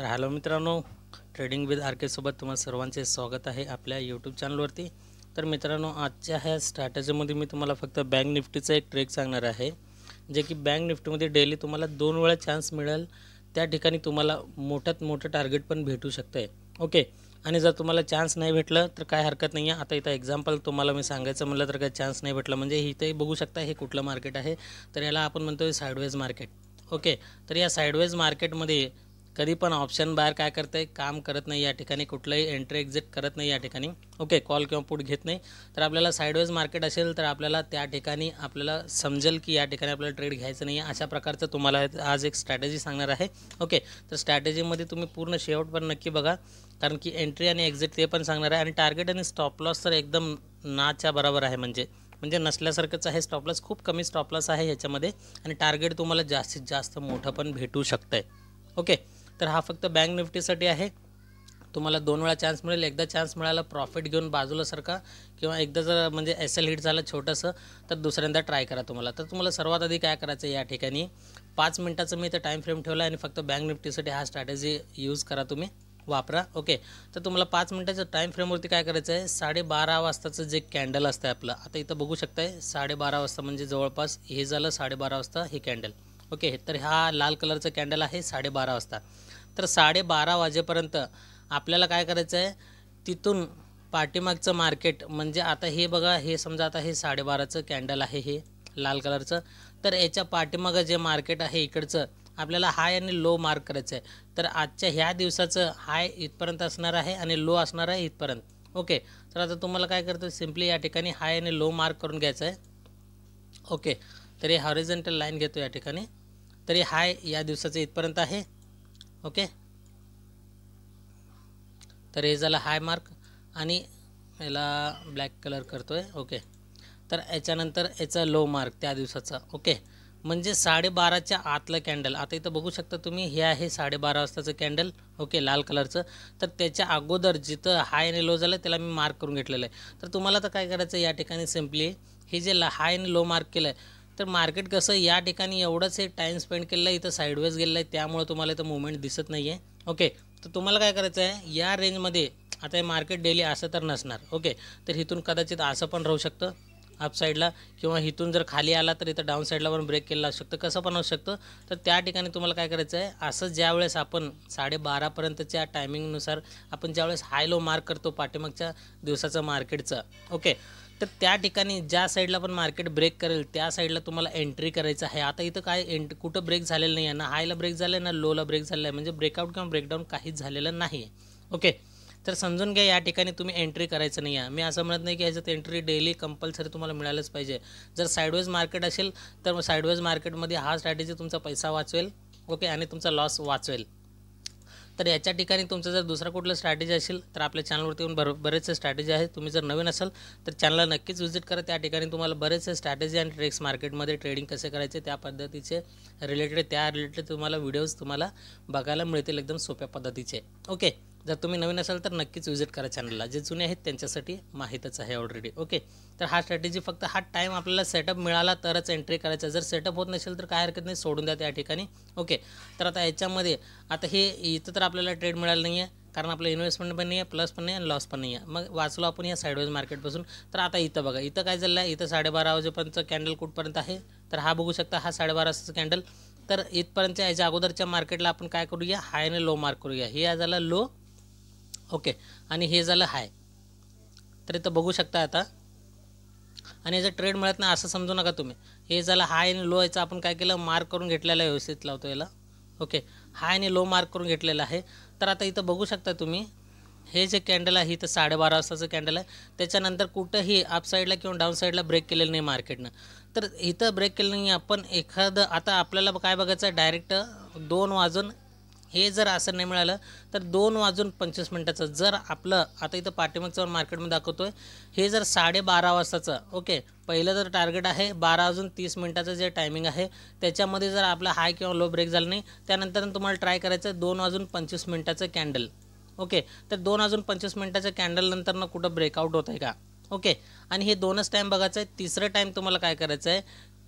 तर हॅलो मित्रांनो trading with R केसोबत तुम्हाला सर्वांचे स्वागत आहे आपल्या यूट्यूब चॅनलवरती तर मित्रांनो आजच्या ह्या स्ट्रॅटजीमध्ये मी तुम्हाला फक्त बँक निफ्टीचा एक ट्रेक सांगणार आहे जे की बँक निफ्टीमध्ये डेली तुम्हाला दोन वेळा चान्स मिळेल त्या ठिकाणी तुम्हाला मोठ्यात मोठं टार्गेट पण भेटू शकतं आहे ओके आणि जर तुम्हाला चान्स नाही भेटलं तर काय हरकत नाही आहे आता इथं एक्झाम्पल तुम्हाला मी सांगायचं म्हटलं तर काय चान्स नाही भेटला म्हणजे इथे बघू शकता हे कुठलं मार्केट आहे तर याला आपण म्हणतो साईडवेज मार्केट ओके तर या साईडवेज मार्केटमध्ये कधी पण ऑप्शन बाहेर काय करत आहे काम करत नाही या ठिकाणी कुठलंही एंट्री एक्झिट करत नाही या ठिकाणी ओके कॉल किंवा पुट घेत नाही तर आपल्याला साईडवेज मार्केट असेल तर आपल्याला त्या ठिकाणी आपल्याला समजेल की या ठिकाणी आपल्याला ट्रेड घ्यायचं नाही अशा प्रकारचं तुम्हाला आज एक स्ट्रॅटेजी सांगणार आहे ओके तर स्ट्रॅटेजीमध्ये तुम्ही पूर्ण पण नक्की बघा कारण की एंट्री आणि एक्झिट ते पण सांगणार आहे आणि टार्गेट आणि स्टॉप लॉस तर एकदम नाच्या बरोबर आहे म्हणजे म्हणजे नसल्यासारखंच आहे स्टॉपलॉस खूप कमी स्टॉपलॉस आहे ह्याच्यामध्ये आणि टार्गेट तुम्हाला जास्तीत जास्त मोठं पण भेटू शकतं आहे ओके तर हा फक्त बँक निफ्टीसाठी आहे तुम्हाला दोन वेळा चान्स मिळेल एकदा चान्स मिळाला प्रॉफिट घेऊन बाजूला किंवा एकदा जर म्हणजे एस एल हिट झालं छोटंसं तर दुसऱ्यांदा ट्राय करा तुम्हाला तर तुम्हाला सर्वात आधी काय करायचं या ठिकाणी पाच मिनटाचं मी इथं टाईम फ्रेम ठेवला आणि फक्त बँक निफ्टीसाठी हा स्ट्रॅटेजी यूज करा तुम्ही वापरा ओके तर तुम्हाला पाच मिनटाच्या टाईम फ्रेमवरती काय करायचं आहे साडेबारा वाजताचं जे कॅन्डल असतं आहे आपलं आता इथं बघू शकताय साडेबारा वाजता म्हणजे जवळपास हे झालं साडेबारा वाजता हे कॅन्डल ओके तर हा लाल कलरचं कॅन्डल आहे साडेबारा वाजता तर साडेबारा वाजेपर्यंत आपल्याला काय करायचं आहे तिथून पाठीमागचं मार्केट म्हणजे आता हे बघा हे समजा आता हे साडेबाराचं कॅन्डल आहे हे लाल कलरचं तर याच्या पाठीमागं जे मार्केट आहे इकडचं आपल्याला हाय आणि लो मार्क करायचं आहे तर आजच्या ह्या दिवसाचं हाय इथपर्यंत असणार आहे आणि लो असणार आहे इथपर्यंत ओके तर आता तुम्हाला काय करतं सिम्पली या ठिकाणी हाय आणि लो मार्क करून घ्यायचं आहे ओके तर हे हॉरिझेंटल लाईन घेतो या ठिकाणी तरी हाय या दिवसाचं इथपर्यंत आहे ओके तर हे झालं हाय मार्क आणि याला ब्लॅक कलर करतो आहे ओके तर याच्यानंतर याचा लो मार्क त्या दिवसाचा ओके म्हणजे साडेबाराच्या आतलं कॅन्डल आता इथं बघू शकता तुम्ही हे आहे साडेबारा वाजताचं कॅन्डल ओके लाल कलरचं तर त्याच्या अगोदर जिथं हाय आणि लो झालं त्याला मी मार्क करून घेतलेलं आहे तर तुम्हाला तर काय करायचं या ठिकाणी सिम्पली हे जे हाय आणि लो मार्क केलं आहे तर मार्केट कसं या ठिकाणी एवढंच एक टाईम स्पेंड केलेला आहे इथं साईडवेज गेलेलं आहे त्यामुळे तुम्हाला इथं मुवमेंट दिसत नाही आहे ओके तर तुम्हाला काय करायचं आहे या रेंजमध्ये आता हे मार्केट डेली असं तर नसणार ओके तर इथून कदाचित असं पण राहू शकतं अपसाईडला किंवा इथून जर खाली आला तर इथं डाऊन साईडला पण ब्रेक केला असू शकतं कसं पण होऊ शकतं तर त्या ठिकाणी तुम्हाला काय करायचं आहे असं वेळेस आपण साडेबारापर्यंतच्या टायमिंगनुसार आपण ज्यावेळेस हाय लो मार्क करतो पाठीमागच्या दिवसाचं मार्केटचं ओके तर त्या ठिकाणी ज्या साईडला पण मार्केट ब्रेक करेल त्या साईडला तुम्हाला एंट्री करायचं आहे आता इथं काय एंट कुठं ब्रेक झालेलं नाही आहे ना हायला ब्रेक झालं आहे ना लोला ब्रेक झालेला आहे म्हणजे ब्रेकआउट किंवा ब्रेकडाऊन काहीच झालेलं नाही ओके तर समजून घ्या या ठिकाणी तुम्ही एंट्री करायचं नाही आहे मी असं म्हणत नाही की ह्याच्यात एंट्री डेली कंपल्सरी तुम्हाला मिळालंच पाहिजे जर साईडवेज मार्केट असेल तर साईडवेज मार्केटमध्ये हा स्ट्रॅटेजी तुमचा पैसा वाचवेल ओके आणि तुमचा लॉस वाचवेल तर याच्या ठिकाणी तुमचं जर दुसरा कुठलं स्ट्रॅटेजी असेल तर आपल्या चॅनलवरती येऊन बरं बरेचसे स्ट्रॅटेजी आहेत तुम्ही जर नवीन असाल तर चॅनलला नक्कीच व्हिजिट करा त्या ठिकाणी तुम्हाला बरेचसे स्ट्रॅटेजी आणि ट्रेक्स मार्केटमध्ये ट्रेडिंग कसे करायचे त्या पद्धतीचे रिलेटेड त्या रिलेटेड तुम्हाला व्हिडिओज तुम्हाला बघायला मिळतील एकदम सोप्या पद्धतीचे ओके जर तुम्ही नवीन असाल तर नक्कीच विजिट करा चॅनलला जे जुने आहेत त्यांच्यासाठी माहीतच आहे ऑलरेडी ओके तर हा स्ट्रॅटेजी फक्त हा टाईम आपल्याला सेटअप मिळाला तरच एंट्री करायचा जर सेटअप होत नसेल तर काय हरकत नाही सोडून द्या त्या ठिकाणी ओके तर आता याच्यामध्ये आता हे इथं तर आपल्याला ट्रेड मिळालं नाही आहे कारण आपलं इन्व्हेस्टमेंट पण नाही आहे प्लस पण नाही आणि लॉस पण नाही आहे मग वाचलो आपण या साईडवेज मार्केटपासून तर आता इथं बघा इथं काय झालं आहे इथं साडेबारा वाजेपर्यंत कॅन्डल कुठपर्यंत आहे तर हा बघू शकता हा साडेबारा वाजताचं कॅन्डल तर इथपर्यंत याच्या अगोदरच्या मार्केटला आपण काय करूया हाय आणि लो मार्क करूया हे झाला लो ओके आणि हे झालं हाय तर इथं बघू शकता आता आणि याचा ट्रेड मिळत नाही असं समजू नका तुम्ही हे झालं हाय आणि लो याचा आपण काय केलं मार्क करून घेतलेला आहे व्यवस्थित लावतो याला ओके हाय आणि लो मार्क करून घेतलेला आहे तर आता इथं बघू शकता तुम्ही हे जे कॅन्डल आहे इथं साडेबारा वाजताचं कॅन्डल आहे त्याच्यानंतर कुठंही अपसाईडला किंवा डाऊन साईडला ब्रेक केलेलं नाही मार्केटनं तर इथं ब्रेक केलं नाही आपण एखादं आता आपल्याला काय बघायचं आहे डायरेक्ट दोन वाजून हे जर असं नाही मिळालं तर दोन वाजून पंचवीस मिनटाचं जर आपलं आता इथं पाठीमागचं मार्केटमध्ये दाखवतो आहे हे जर साडेबारा वाजताचं ओके पहिलं जर टार्गेट आहे बारा वाजून तीस मिनटाचं जे टायमिंग आहे त्याच्यामध्ये जर आपला हाय किंवा लो ब्रेक झाला नाही त्यानंतर तुम्हाला ट्राय करायचं दोन वाजून पंचवीस मिनटाचं कॅन्डल ओके तर दोन वाजून पंचवीस मिनटाच्या ना कुठं ब्रेकआउट होत आहे का ओके आणि हे दोनच टाईम बघायचं आहे तिसरं टाईम तुम्हाला काय करायचं आहे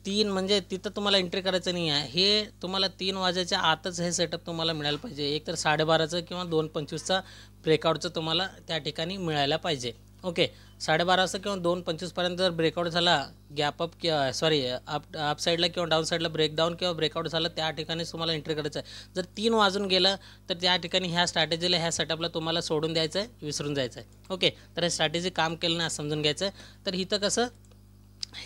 तीन म्हणजे तिथं तुम्हाला एंट्री करायचं नाही आहे हे तुम्हाला तीन वाजायच्या आतच हे सेटअप तुम्हाला मिळायला पाहिजे एक तर साडेबाराचं किंवा दोन पंचवीसचा ब्रेकआउटचं तुम्हाला त्या ठिकाणी मिळायला पाहिजे ओके साडेबाराचं किंवा दोन पंचवीसपर्यंत जर ब्रेकआउट झाला गॅप अप किंवा सॉरी अप साईडला किंवा डाऊन साईडला ब्रेकडाऊन किंवा ब्रेकआउट झालं त्या ठिकाणी तुम्हाला एंट्री करायचं आहे जर तीन वाजून गेलं तर त्या ठिकाणी ह्या स्ट्रॅटेजीला ह्या सेटअपला तुम्हाला सोडून द्यायचं आहे विसरून जायचं आहे ओके तर हे स्ट्रॅटेजी काम केलं ना समजून घ्यायचं आहे तर इथं कसं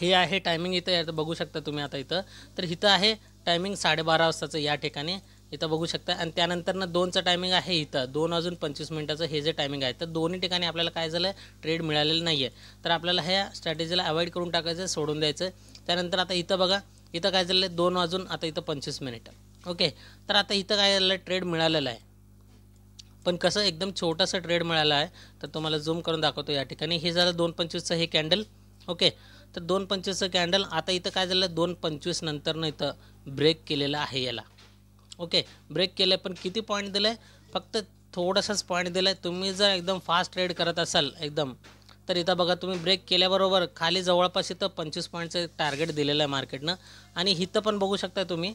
हे आहे टायमिंग इथं बघू शकता तुम्ही आता इथं तर इथं आहे टायमिंग साडेबारा वाजताचं या ठिकाणी इथं बघू शकता आणि त्यानंतर ना दोनचं टायमिंग आहे इथं दोन अजून पंचवीस मिनिटाचं हे जे टायमिंग आहे तर दोन्ही ठिकाणी आपल्याला काय झालं ट्रेड मिळालेलं नाही आहे तर आपल्याला ह्या स्ट्रॅटेजीला अवॉइड करून टाकायचं सोडून द्यायचं त्यानंतर आता इथं बघा इथं काय झालं आहे दोन वाजून आता इथं पंचवीस मिनिट ओके तर आता इथं काय झालं ट्रेड मिळालेला आहे पण कसं एकदम छोटंसं ट्रेड मिळाला आहे तर तुम्हाला झूम करून दाखवतो या ठिकाणी हे झालं दोन पंचवीसचं हे कॅन्डल ओके तर दोन पंचवीसचं कॅन्डल आता इथं काय झालं दोन पंचवीस नंतरनं इथं ब्रेक केलेला आहे याला ओके ब्रेक केलं आहे पण किती पॉईंट दिलं आहे फक्त थोडंसंच पॉईंट दिलं आहे तुम्ही जर एकदम फास्ट ट्रेड करत असाल एकदम तर इथं बघा तुम्ही ब्रेक केल्याबरोबर खाली जवळपास इथं पंचवीस पॉईंटचं टार्गेट दिलेलं आहे मार्केटनं आणि इथं पण बघू शकता तुम्ही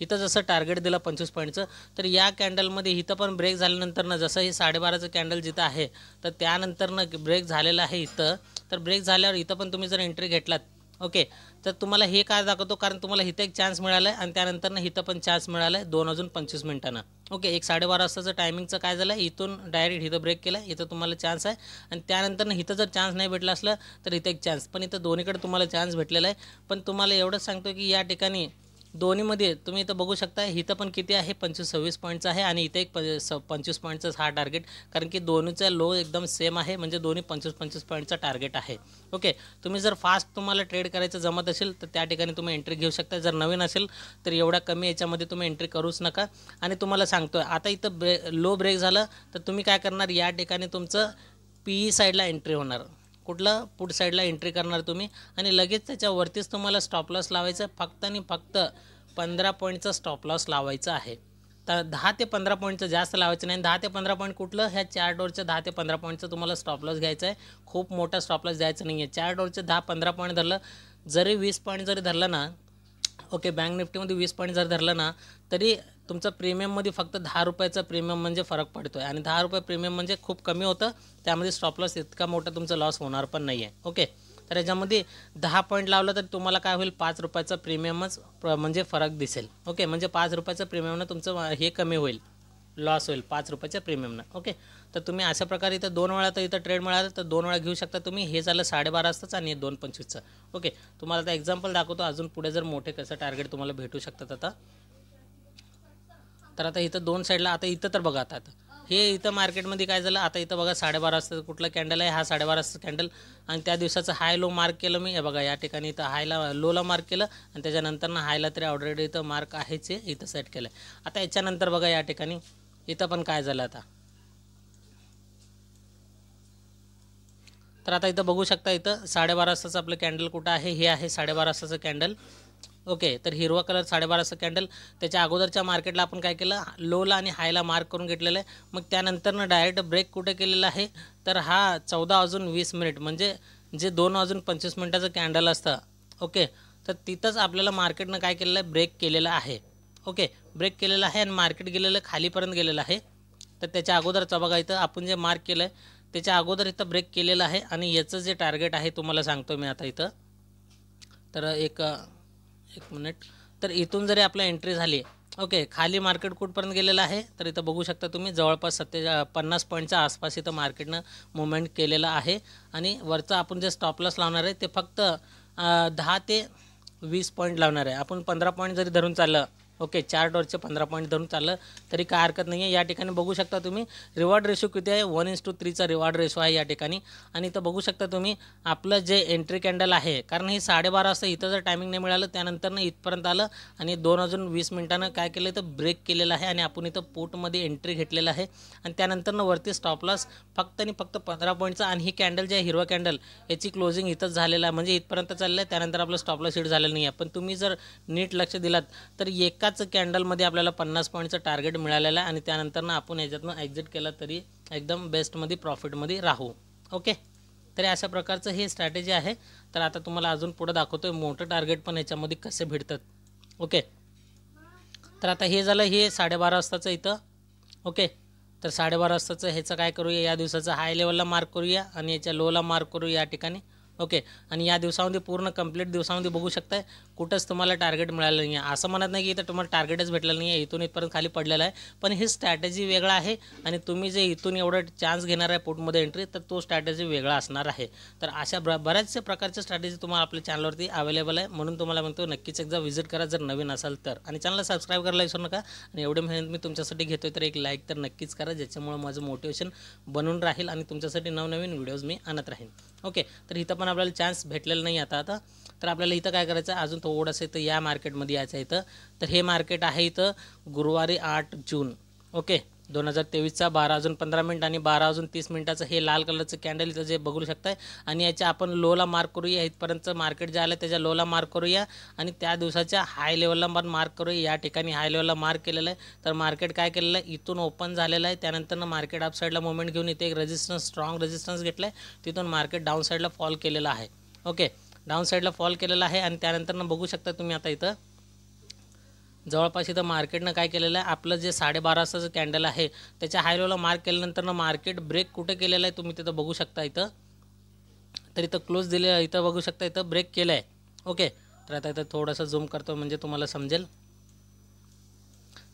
इथं जसं टार्गेट दिलं पंचवीस पॉईंटचं तर या कॅन्डलमध्ये इथं पण ब्रेक झाल्यानंतरनं जसं हे साडेबाराचं कॅन्डल जिथं आहे तर त्यानंतरनं ब्रेक झालेलं आहे इथं तर ब्रेक झाल्यावर इथं पण तुम्ही जर एंट्री घेतलात ओके तर तुम्हाला हे काय दाखवतो कारण तुम्हाला इथं एक चान्स मिळाला आहे आणि त्यानंतरनं इथं पण चान्स मिळाला आहे दोन अजून पंचवीस मिनिटांना ओके एक साडेबारा वाजताचं टायमिंगचं काय झालं इथून डायरेक्ट इथं ब्रेक केला इथं तुम्हाला चान्स आहे आणि त्यानंतरनं इथं जर चान्स नाही भेटला असलं तर इथं एक चान्स पण इथं दोन्हीकडे तुम्हाला चान्स भेटलेला आहे पण तुम्हाला एवढंच सांगतो की या ठिकाणी दोन्हीमध्ये तुम्ही इथं बघू शकता इथं पण किती आहे पंचवीस सव्वीस पॉईंटचं आहे आणि इथे एक प स पंचवीस पॉईंटचाच हा टार्गेट कारण की दोन्हीचा लो एकदम सेम आहे म्हणजे दोन्ही पंचवीस पंचवीस पॉईंटचा टार्गेट आहे ओके तुम्ही जर फास्ट तुम्हाला ट्रेड करायचं जमत असेल तर त्या ठिकाणी तुम्ही एंट्री घेऊ शकता जर नवीन असेल तर एवढ्या कमी याच्यामध्ये तुम्ही एंट्री करूच नका आणि तुम्हाला सांगतो आता इथं ब्रे लो ब्रेक झालं तर तुम्ही काय करणार या ठिकाणी तुमचं पी ई साईडला एंट्री होणार कुठलं पुढ साईडला एंट्री करणार तुम्ही आणि लगेच त्याच्यावरतीच तुम्हाला स्टॉप लॉस लावायचं फक्त आणि फक्त पंधरा पॉईंटचं स्टॉप लॉस लावायचा आहे तर दहा ते पंधरा पॉईंटचं जास्त लावायचं नाही दहा ते पंधरा पॉईंट कुठलं ह्या चार डोरचं दहा ते पंधरा पॉईंटचं तुम्हाला स्टॉप लॉस घ्यायचं आहे खूप मोठा स्टॉप लॉस द्यायचं नाही आहे चार डोरचं दहा पंधरा पॉईंट धरलं जरी वीस पॉईंट जरी धरलं ना ओके बँक निफ्टीमध्ये वीस पॉईंट जर धरलं ना तरी तुमचं प्रीमियममध्ये फक्त दहा रुपयाचा प्रीमियम म्हणजे फरक पडतो आहे आणि दहा रुपये प्रीमियम म्हणजे खूप कमी होतं त्यामध्ये स्टॉप लॉस इतका मोठा तुमचा लॉस होणार पण नाही आहे ओके तर याच्यामध्ये दहा पॉईंट लावलं तर तुम्हाला काय होईल पाच रुपयाचा प्रीमियमच म्हणजे फरक दिसेल ओके म्हणजे पाच रुपयाचं प्रीमियमनं तुमचं हे कमी होईल लॉस होईल पाच रुपयाच्या प्रीमियमनं ओके तर तुम्ही अशा प्रकारे इथं दोन वेळा तर इथं ट्रेड मिळालं तर दोन वेळा घेऊ शकता तुम्ही हे झालं साडेबारा असतंच आणि दोन पंचवीसचं ओके तुम्हाला आता एक्झाम्पल दाखवतो अजून पुढे जर मोठे कसं टार्गेट तुम्हाला भेटू शकतात आता तर आता इथं दोन साईडला आता इथं तर बघा आता हे इथं मार्केटमध्ये काय झालं आता इथं बघा साडेबारा वाजता कुठला कॅन्डल आहे हा साडेबाराचं वाजता कॅन्डल आणि त्या दिवसाचं हाय लो मार्क केलं मी हे बघा या ठिकाणी इथं हायला लोला मार्क केलं आणि त्याच्यानंतर ना हायला तरी ऑलरेडी इथं मार्क आहेच इथं सेट केलं आहे आता याच्यानंतर बघा या ठिकाणी इथं पण काय झालं आता तर आता इथं बघू शकता इथं साडेबारा वाजताचं आपलं कॅन्डल कुठं आहे हे आहे साडेबारा वाजताचं कॅन्डल ओके तर हिरवा कलर साडेबाराचं कॅन्डल त्याच्या अगोदरच्या मार्केटला आपण काय केलं लोला आणि हायला मार्क करून घेतलेलं आहे मग त्यानंतरनं डायरेक्ट ब्रेक कुठे केलेला आहे तर हा चौदा अजून वीस मिनिट म्हणजे जे दोन अजून पंचवीस मिनिटाचं कॅन्डल असतं ओके तर तिथंच आपल्याला मार्केटनं काय केलेलं आहे ब्रेक केलेलं आहे ओके ब्रेक केलेला आहे आणि मार्केट गेलेलं खालीपर्यंत गेलेलं आहे तर त्याच्या अगोदरचा बघा इथं आपण जे मार्क केलं आहे त्याच्या अगोदर इथं ब्रेक केलेलं आहे आणि याचं जे टार्गेट आहे तुम्हाला सांगतो मी आता इथं तर एक एक मिनिट तर इथून जरी आपला एंट्री झाली ओके खाली मार्केट कुठपर्यंत गेलेलं आहे तर इथं बघू शकता तुम्ही जवळपास सत्तेचा पन्नास पॉईंटच्या आसपास इथं मार्केटनं मुवमेंट केलेलं आहे आणि वरचं आपण जे स्टॉपलॉस लावणार आहे ते फक्त दहा ते वीस पॉईंट लावणार आहे आपण पंधरा पॉईंट जरी धरून चाललं ओके चार डॉटचे पंधरा पॉईंट धरून चाललं तरी काय हरकत नाही आहे या ठिकाणी बघू शकता तुम्ही रिवॉर्ड रेशो किती आहे वन इंस टू थ्रीचा रिवॉर्ड रेशो आहे या ठिकाणी आणि इथं बघू शकता तुम्ही आपलं जे एंट्री कॅन्डल आहे कारण हे साडेबारा वाजता इथं जर टायमिंग नाही मिळालं त्यानंतरनं इथपर्यंत आलं आणि दोन अजून वीस मिनिटानं काय केलं तर ब्रेक केलेलं आहे आणि आपण इथं पोटमध्ये एंट्री घेतलेलं आहे आणि त्यानंतरनं वरती स्टॉपलॉस फक्त आणि फक्त पंधरा पॉईंटचा आणि ही कॅन्डल जे आहे हिरवा कॅन्डल याची क्लोजिंग इथंच झालेलं आहे म्हणजे इथपर्यंत चाललं आहे त्यानंतर आपलं स्टॉपलॉस हिट झालेलं नाही आहे पण तुम्ही जर नीट लक्ष दिलात तर एक एकाच कॅन्डलमध्ये आपल्याला पन्नास पॉईंटचं टार्गेट मिळालेलं आहे आणि त्यानंतर आपण याच्यातनं एक्झिट केलं तरी एकदम बेस्टमध्ये प्रॉफिटमध्ये राहू ओके तरी अशा प्रकारचं हे स्ट्रॅटेजी आहे तर आता तुम्हाला अजून पुढं दाखवतो आहे मोठं टार्गेट पण याच्यामध्ये कसे भेटतात ओके तर आता हे झालं हे साडेबारा वाजताचं इथं ओके तर साडेबारा वाजताचं ह्याचं काय करूया या दिवसाचं हाय लेवलला मार्क करूया आणि याच्या लोला मार्क करूया या ठिकाणी ओके आणि या दिवसामध्ये पूर्ण कंप्लीट दिवसामध्ये बघू शकताय कुठंच तुम्हाला टार्गेट मिळालं नाही आहे असं म्हणत नाही की इथं तुम्हाला टार्गेटच भेटलेलं नाही आहे इथून इथपर्यंत खाली पडलेलं आहे पण हे स्ट्रॅटेजी वेगळा आहे आणि तुम्ही जे इथून एवढं चान्स घेणार आहे पोटमध्ये एंट्री तर तो स्ट्रॅटेजी वेगळा असणार आहे तर अशा बऱ्याचशा प्रकारच्या स्ट्रॅटेजी तुम्हाला आपल्या चॅनलवरती अवेलेबल आहे म्हणून तुम्हाला म्हणतो नक्कीच एकदा व्हिजिट करा जर नवीन असाल तर आणि चॅनलला सबस्क्राईब करायला विसरू नका आणि एवढी मेहनत मी तुमच्यासाठी घेतो तर एक लाईक तर नक्कीच करा ज्याच्यामुळे माझं मोटिवेशन बनून राहील आणि तुमच्यासाठी नवनवीन व्हिडिओज मी आणत राहीन ओके तर इथं पण आपल्याला चान्स भेटलेला नाही आता आता तर आपल्याला इथं काय करायचं अजून थोडंसं इथं या मार्केटमध्ये यायचं इथं तर हे मार्केट आहे इथं गुरुवारी आठ जून ओके दोन हजार तेवीसचा बारा अजून पंधरा मिनिट आणि बारा अजून तीस मिनिटाचं हे लाल कलरचं कॅन्डल इथं जे बघू शकताय आणि याच्या आपण लोला मार्क करूया इथपर्यंत मार्केट जे आलं त्याच्या लोला मार्क करूया आणि त्या दिवसाच्या हाय लेवलला पण मार्क करूया या ठिकाणी हाय लेवलला मार्क केलेलं आहे तर मार्केट काय केलेलं आहे इथून ओपन झालेलं आहे त्यानंतर मार्केट अपसाईडला मुवमेंट घेऊन इथे एक रेजिस्टन्स स्ट्रॉंग रेजिस्टन्स घेतला आहे तिथून मार्केट डाऊन साईडला फॉल केलेलं आहे ओके डाऊन साईडला फॉल केलेला आहे आणि त्यानंतरनं बघू शकता तुम्ही आता इथं जवळपास इथं मार्केटनं काय केलेलं आहे आपलं जे साडेबाराचं जे कॅन्डल आहे त्याच्या हायलोला मार्क केल्यानंतरनं मार्केट ब्रेक कुठे केलेलं आहे तुम्ही तिथं बघू शकता इथं तर इथं क्लोज दिले इथं बघू शकता इथं ब्रेक केलं आहे ओके तर आता इथं थोडंसं झूम करतो म्हणजे तुम्हाला समजेल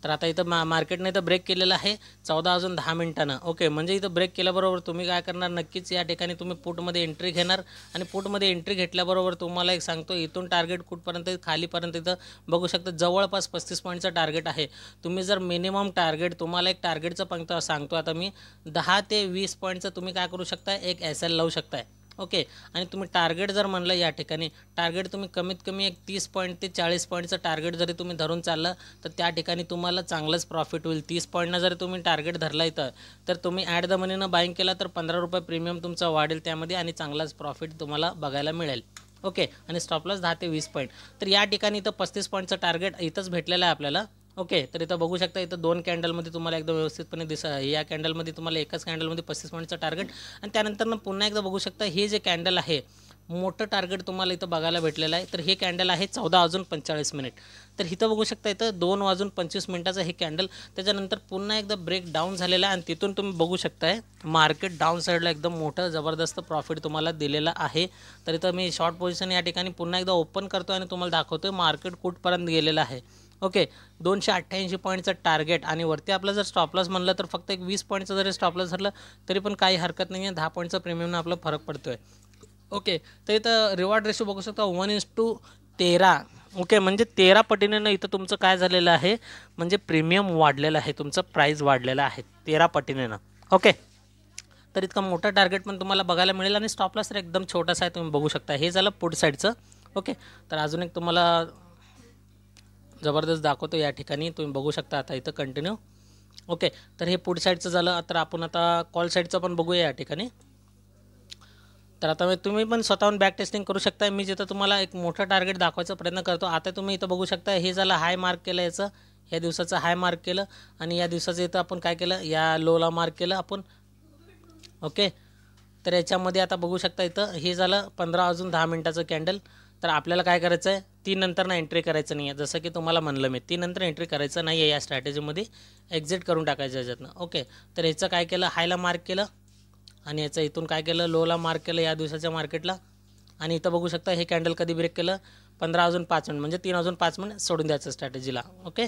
तर आता इथं मा मार्केटने इथं ब्रेक केलेलं आहे चौदा अजून दहा मिनटानं ओके म्हणजे इथं ब्रेक केल्याबरोबर तुम्ही काय करणार नक्कीच या ठिकाणी तुम्ही पुटमध्ये एंट्री घेणार आणि पुटमध्ये एंट्री घेतल्याबरोबर तुम्हाला एक सांगतो इथून टार्गेट कुठपर्यंत खालीपर्यंत इथं बघू शकता जवळपास पस्तीस पॉईंटचं टार्गेट आहे तुम्ही जर मिनिमम टार्गेट तुम्हाला एक टार्गेटचं पंक्त सांगतो आता मी दहा ते वीस पॉईंटचं तुम्ही काय करू शकता एक एस एल लावू शकताय ओके आणि तुम्ही टार्गेट जर म्हणलं या ठिकाणी टार्गेट तुम्ही कमीत कमी एक तीस पॉईंट ते चाळीस पॉईंटचं टार्गेट जरी तुम्ही धरून चाललं तर त्या ठिकाणी तुम्हाला चांगलंच प्रॉफिट होईल तीस पॉईंटनं जरी तुम्ही टार्गेट धरला इथं तर तुम्ही ॲट द मनीनं बाईंग केला तर पंधरा रुपये प्रीमियम तुमचा वाढेल त्यामध्ये आणि चांगलाच प्रॉफिट तुम्हाला बघायला मिळेल ओके आणि स्टॉपलॉस दहा ते वीस पॉईंट तर या ठिकाणी इथं पस्तीस पॉईंटचं टार्गेट इथंच भेटलेलं आहे आपल्याला ओके तर इथं बघू शकता इथं दोन कॅन्डलमध्ये तुम्हाला एकदम व्यवस्थितपणे दिस या कॅन्डलमध्ये तुम्हाला एकाच कॅन्डलमध्ये पस्तीस पॉईंटचं टार्गेट आणि त्यानंतर पुन्हा एकदा बघू शकता हे जे कॅन्डल आहे मोठं टार्गेट तुम्हाला इथं बघायला भेटलेलं आहे तर हे कॅन्डल आहे चौदा वाजून पंचेचाळीस मिनिट तर इथं बघू शकता इथं दोन वाजून पंचवीस मिनिटाचं हे कॅन्डल त्याच्यानंतर पुन्हा एकदा ब्रेक डाऊन झालेला आहे आणि तिथून तुम्ही बघू शकताय मार्केट डाऊन साईडला एकदम मोठं जबरदस्त प्रॉफिट तुम्हाला दिलेलं आहे तर इथं मी शॉर्ट पोझिशन या ठिकाणी पुन्हा एकदा ओपन करतो आणि तुम्हाला दाखवतो मार्केट कुठपर्यंत गेलेलं आहे ओके दोनशे अठ्ठ्याऐंशी पॉईंटचं टार्गेट आणि वरती आपलं जर स्टॉपलॉस म्हणलं तर फक्त एक वीस पॉईंटचं जरी स्टॉपलॉस झालं तरी पण काही हरकत नाही आहे दहा पॉईंटचं प्रीमियमनं आपला फरक पडतो आहे ओके तर इथं रिवॉर्ड रेशो बघू शकता वन इज टू तेरा ओके म्हणजे तेरा पटीनेनं इथं तुमचं काय झालेलं आहे म्हणजे प्रीमियम वाढलेलं आहे तुमचं प्राईज वाढलेलं आहे तेरा पटीनेनं ओके तर इतका मोठा टार्गेट पण तुम्हाला बघायला मिळेल आणि स्टॉपलॉस तर एकदम छोटासा आहे तुम्ही बघू शकता हे झालं पुढ साईडचं ओके तर अजून एक तुम्हाला जबरदस्त दाखवतो या ठिकाणी तुम्ही बघू शकता आता इथं कंटिन्यू ओके तर हे पुढ साईडचं झालं तर आपण आता कॉल साईडचं पण बघूया या ठिकाणी तर आता तुम्ही पण स्वतःहून बॅक टेस्टिंग करू शकता मी जिथं तुम्हाला एक मोठं टार्गेट दाखवायचा प्रयत्न करतो आता तुम्ही इथं बघू शकता हे झालं हाय मार्क केलं याचं या दिवसाचं हाय मार्क केलं आणि या दिवसाचं इथं आपण काय केलं या लोला मार्क केलं आपण ओके तर याच्यामध्ये आता बघू शकता इथं हे झालं पंधरा अजून दहा मिनटाचं कॅन्डल तर आपल्याला काय करायचं आहे तीन नंतर ना एंट्री करायचं नाही आहे जसं की तुम्हाला म्हणलं मी तीन नंतर एंट्री करायचं नाही आहे या स्ट्रॅटेजीमध्ये एक्झिट करून टाकायचं याच्यातनं ओके तर याचं काय केलं हायला मार्क केलं आणि याचं इथून काय केलं लोला मार्क केलं या दिवसाच्या मार्केटला आणि इथं बघू शकता हे कॅन्डल कधी ब्रेक केलं पंधरा अजून पाच मिनिट म्हणजे तीन अजून पाच मिनिट सोडून द्यायचं स्ट्रॅटेजीला ओके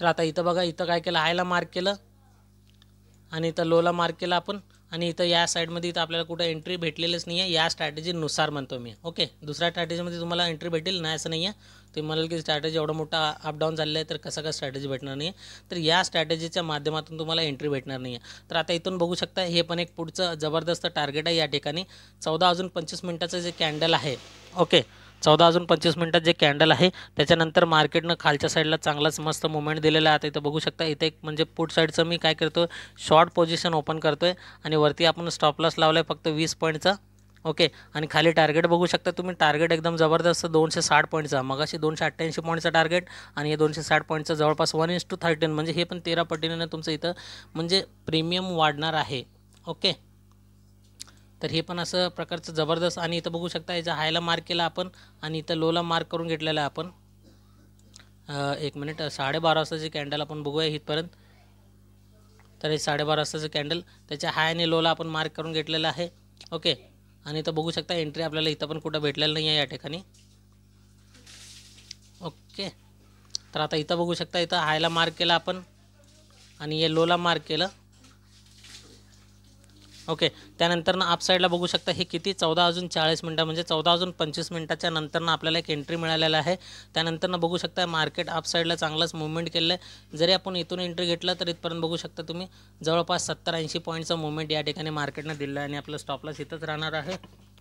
तर आता इथं बघा इथं काय केलं हायला मार्क केलं आणि इथं लोला मार्क केलं आपण आणि इथं या साईडमध्ये इथं आपल्याला कुठं एंट्री भेटलेलंच नाही आहे या स्ट्रॅटेजीनुसार म्हणतो मी ओके दुसऱ्या स्ट्रॅटेजीमध्ये तुम्हाला एंट्री भेटेल नाही असं नाही आहे तुम्ही म्हणाल की स्ट्रॅटेजी एवढा मोठा अपडाऊन झालेला आहे तर कसं काय स्ट्रॅटेजी भेटणार नाही आहे तर या स्ट्रॅटेजीच्या माध्यमातून तुम्हाला एंट्री भेटणार नाही आहे तर आता इथून बघू शकता हे पण एक पुढचं जबरदस्त टार्गेट आहे या ठिकाणी चौदा अजून पंचवीस मिनटाचं जे कॅन्डल आहे ओके चौदा अजून पंचवीस मिनटात जे कॅन्डल आहे त्याच्यानंतर मार्केटनं खालच्या साईडला चांगलाच मस्त मुवमेंट दिलेला आहे इथं बघू शकता इथे एक म्हणजे पुट साईडचं मी काय करतो शॉर्ट पोझिशन ओपन करतो आणि वरती आपण स्टॉपलॉस लॉस लावला आहे फक्त वीस पॉईंटचा ओके आणि खाली टार्गेट बघू शकता तुम्ही टार्गेट एकदम जबरदस्त दोनशे साठ पॉईंटचा मग अशी दोनशे अठ्ठ्याऐंशी पॉईंटचा टार्गेट आणि हे दोनशे साठ पॉईंटचं जवळपास वन इंस टू थर्टीन म्हणजे हे पण तेरा पटीने तुमचं इथं म्हणजे प्रीमियम वाढणार आहे ओके तर हे पण असं प्रकारचं जबरदस्त आणि इथं बघू शकता याचा हायला मार्क केला आपण आणि इथं लोला मार्क करून घेतलेला आहे आपण एक मिनिट साडेबारा वाजताचे कॅन्डल आपण बघूया इथपर्यंत तर हे साडेबारा वाजताचं कॅन्डल त्याच्या हाय आणि लोला आपण मार्क करून घेतलेला आहे ओके आणि इथं बघू शकता एंट्री आपल्याला इथं पण कुठं भेटलेलं नाही आहे या ठिकाणी ओके तर आता इथं बघू शकता इथं हायला मार्क केला आपण आणि हे लोला मार्क केलं ओके त्यानंतर ना आपसाईडला बघू शकता हे किती चौदा अजून चाळीस मिनटं म्हणजे चौदा अजून पंचवीस मिनटाच्या नंतरनं आपल्याला एक एंट्री मिळालेला आहे त्यानंतरनं बघू शकता मार्केट साईडला चांगलंच मुवमेंट केलं आहे जरी आपण इथून एंट्री घेतलं तर इथपर्यंत बघू शकता तुम्ही जवळपास सत्तर ऐंशी पॉईंटचा मुवमेंट या ठिकाणी मार्केटनं दिलं आहे आणि आपलं स्टॉपलाच इथंच राहणार आहे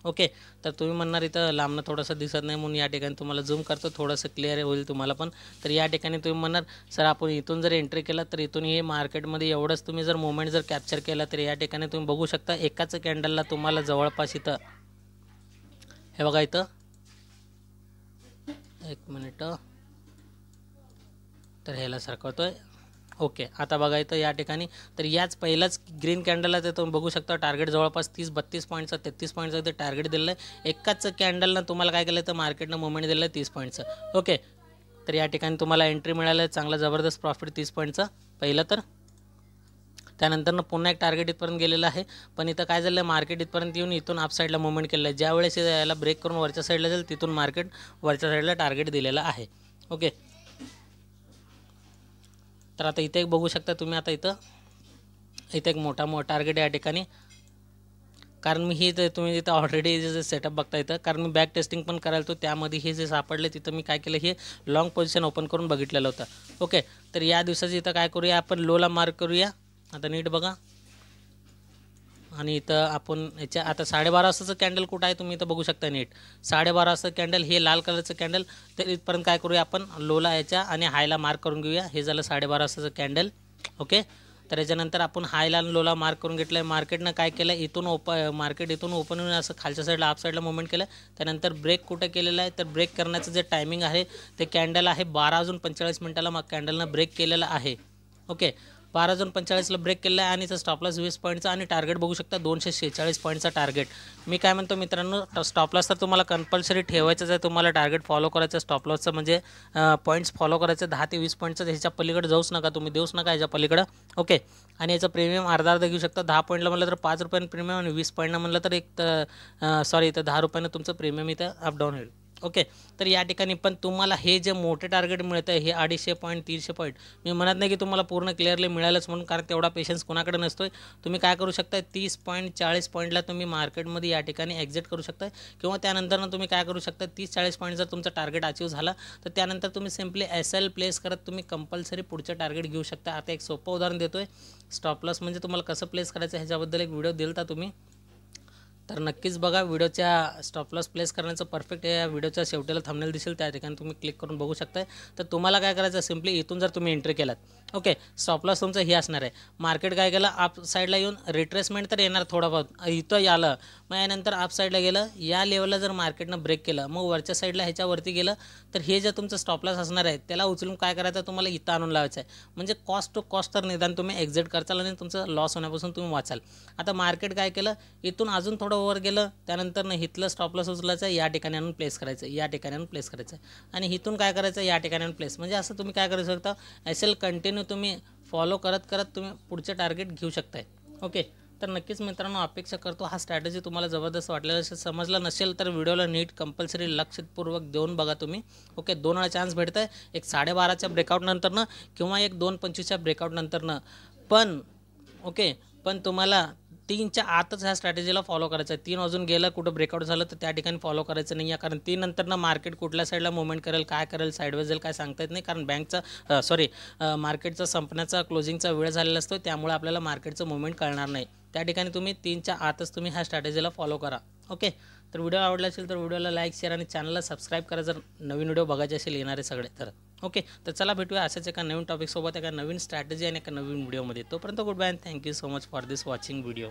ओके तर तुम्ही म्हणणार इथं लांबणं थोडंसं दिसत नाही म्हणून या ठिकाणी तुम्हाला झूम करतो थोडंसं क्लिअर होईल तुम्हाला पण तर या ठिकाणी तुम्ही म्हणणार सर आपण इथून जर एंट्री केला तर इथून हे मार्केटमध्ये एवढंच तुम्ही जर मुवमेंट जर कॅप्चर केला तर या ठिकाणी तुम्ही बघू शकता एकाच कॅन्डलला तुम्हाला जवळपास इथं हे बघा इथं एक मिनिट तर ह्याला सरकवतोय ओके आता बघायचं या ठिकाणी तर याच पहिलाच ग्रीन कॅन्डलला तर तुम्ही बघू शकता टार्गेट जवळपास तीस बत्तीस पॉईंटचं तेहतीस पॉईंटचं ते टार्गेट दिलं आहे एकाच कॅन्डलनं तुम्हाला काय केलं तर मार्केटनं मुवमेंट दिलं आहे तीस पॉईंटचं ओके तर या ठिकाणी तुम्हाला एंट्री मिळालं चांगला जबरदस्त प्रॉफिट तीस पॉईंटचा पहिलं तर त्यानंतरनं पुन्हा एक टार्गेट इथपर्यंत गेलेलं आहे पण इथं काय झालं मार्केट इथपर्यंत येऊन इथून अपसाईडला मुवमेंट केलं आहे ज्यावेळेस याला ब्रेक करून वरच्या साईडला जाईल तिथून मार्केट वरच्या साईडला टार्गेट दिलेलं आहे ओके तर आता इथे एक बघू शकता तुम्ही आता इथं इथे एक मोठा मोठा टार्गेट या ठिकाणी कारण मी हे जे तुम्ही तिथं ऑलरेडी जे जे सेटअप बघता येतं कारण मी बॅक टेस्टिंग पण करायला होतो त्यामध्ये हे जे सापडले तिथं मी काय केलं हे लॉंग पोझिशन ओपन करून बघितलेलं होतं ओके तर या दिवसाचं इथं काय करूया आपण लोला मार्क करूया आता नीट बघा आणि इथं आपण याच्या आता साडेबारा वाजताचं कॅन्डल कुठं आहे तुम्ही इथं बघू शकता नीट साडेबारा वाजता कॅन्डल हे लाल कलरचं कॅन्डल तर इथपर्यंत काय करूया आपण लोला याच्या आणि हायला मार्क करून घेऊया हे झालं साडेबारा वाजताचं कॅन्डल ओके तर याच्यानंतर आपण हायला आणि लोला मार्क करून घेतलं आहे मार्केटनं काय केलं इथून ओप मार्केट इथून ओपन होऊन असं खालच्या साईडला आप साईडला मुवमेंट केलं त्यानंतर ब्रेक कुठं केलेला आहे तर ब्रेक करण्याचं जे टायमिंग आहे ते कॅन्डल आहे बारा अजून पंचेचाळीस मिनटाला मग कॅन्डलनं ब्रेक केलेलं आहे ओके बारा जून पंचेचाळीसला ब्रेक केला आहे आणि इथं स्टॉपलॉस वीस पॉईंटचा आणि टार्गेट बघू शकता दोनशे शेहेचाळीस पॉईंटचा टार्गेट मी काय म्हणतो मित्रांनो स्टॉपलॉस तर तुम्हाला कंपल्सरी ठेवायचं आहे तुम्हाला टार्गेट फॉलो करायचं स्टॉपलॉसचं म्हणजे पॉईंट्स फॉलो करायचं दहा ते वीस पॉईंटचं ह्याच्या पलीकडे जाऊच नका तुम्ही देऊच नका ह्याच्या पलीकडं ओके आणि याचं प्रीमियम अर्धा अर्धा घेऊ शकता दहा पॉईंटला म्हटलं तर पाच रुपयानं प्रीमियम आणि वीस पॉईंटला म्हटलं तर एक सॉरी इथं दहा रुपयानं तुमचं प्रीमियम इथं अपडाऊन होईल ओके तर या ठिकाणी पण तुम्हाला हे जे मोठे टार्गेट मिळतं आहे हे अडीचशे पॉईंट तीनशे पॉईंट मी म्हणत नाही की तुम्हाला पूर्ण क्लिअरली मिळालंच म्हणून कारण तेवढा पेशन्स कोणाकडे नसतो तुम्ही काय करू शकता तीस पॉईंट चाळीस पॉईंटला तुम्ही मार्केटमध्ये या ठिकाणी एक्झिट करू शकता किंवा त्यानंतरनं तुम्ही काय करू शकता तीस चाळीस पॉईंट जर तुमचं टार्गेट अचीव्ह झाला तर त्यानंतर तुम्ही सिम्पली एस एल प्लेस करत तुम्ही कंपल्सरी पुढचं टार्गेट घेऊ शकता आता एक सोपं उदाहरण देतो आहे स्टॉप लॉस म्हणजे तुम्हाला कसं प्लेस करायचं ह्याच्याबद्दल एक व्हिडिओ दिला तुम्ही तर नक्कीच बघा व्हिडिओच्या स्टॉपलॉस प्लेस करण्याचं परफेक्ट या व्हिडिओच्या शेवटीला थंबनेल दिसेल त्या ठिकाणी तुम्ही क्लिक करून बघू शकताय तर तुम्हाला काय करायचं सिम्पली इथून जर तुम्ही एंट्री केलात ओके स्टॉपलॉस तुमचं हे असणार आहे मार्केट काय केलं आप साईडला येऊन रिट्रेसमेंट तर येणार थोडंफार इथं आलं मग यानंतर आप साईडला गेलं या लेवलला जर मार्केटनं ब्रेक केलं मग वरच्या साईडला ह्याच्यावरती गेलं तर हे जे तुमचं स्टॉपलॉस असणार आहे त्याला उचलून काय करायचं तुम्हाला इथं आणून लावायचं आहे म्हणजे कॉस्ट टू कॉस्ट तर निदान तुम्ही एक्झिट करचाल आणि तुमचं लॉस होण्यापासून तुम्ही वाचाल आता मार्केट काय केलं इथून अजून थोडं शॉर्ट ओव्हर गेलं त्यानंतर हिथलं स्टॉपला उचलायचं या ठिकाणी आणून प्लेस करायचं या ठिकाणी आणून प्लेस करायचं आणि इथून काय करायचं या ठिकाणी प्लेस म्हणजे असं तुम्ही काय करू शकता एस एल कंटिन्यू तुम्ही फॉलो करत करत तुम्ही पुढचे टार्गेट घेऊ शकताय ओके तर नक्कीच मित्रांनो अपेक्षा करतो हा स्ट्रॅटजी तुम्हाला जबरदस्त वाटलेलं असेल समजला नसेल तर व्हिडिओला नीट कंपल्सरी लक्षपूर्वक देऊन बघा तुम्ही ओके दोन वेळा चान्स भेटत आहे एक साडेबाराच्या ब्रेकआउटनंतरनं किंवा एक दोन पंचवीसच्या ब्रेकआउटनंतरनं पण ओके पण तुम्हाला तीनच्या आतच ह्या स्ट्रॅटेजीला फॉलो करायचं आहे तीन अजून गेलं कुठं ब्रेकआउट झालं तर त्या ठिकाणी फॉलो करायचं नाही आहे कारण तीन नंतर ना मार्केट कुठल्या साईडला मुवमेंट करेल काय करेल साईडवेज काय सांगता येत नाही कारण बँकचा सॉरी मार्केटचा संपण्याचा क्लोजिंगचा वेळ झालेला असतो त्यामुळे आपल्याला मार्केटचं मुवमेंट कळणार नाही त्या ठिकाणी तुम्ही तीनच्या आतच तुम्ही ह्या स्ट्रॅटेजीला फॉलो करा ओके तर व्हिडिओ आवडला असेल तर व्हिडिओला लाईक शेअर आणि चॅनलला सबस्क्राईब करा जर नवीन व्हिडिओ बघायचे असेल येणारे सगळे तर ओके तर चला भेटूया अशाच एका नवीन टॉपिकसोबत एका नवीन स्ट्रॅटेजी आणि एका नवीन व्हिडिओमध्ये तोपर्यंत good bye thank you so much for this watching video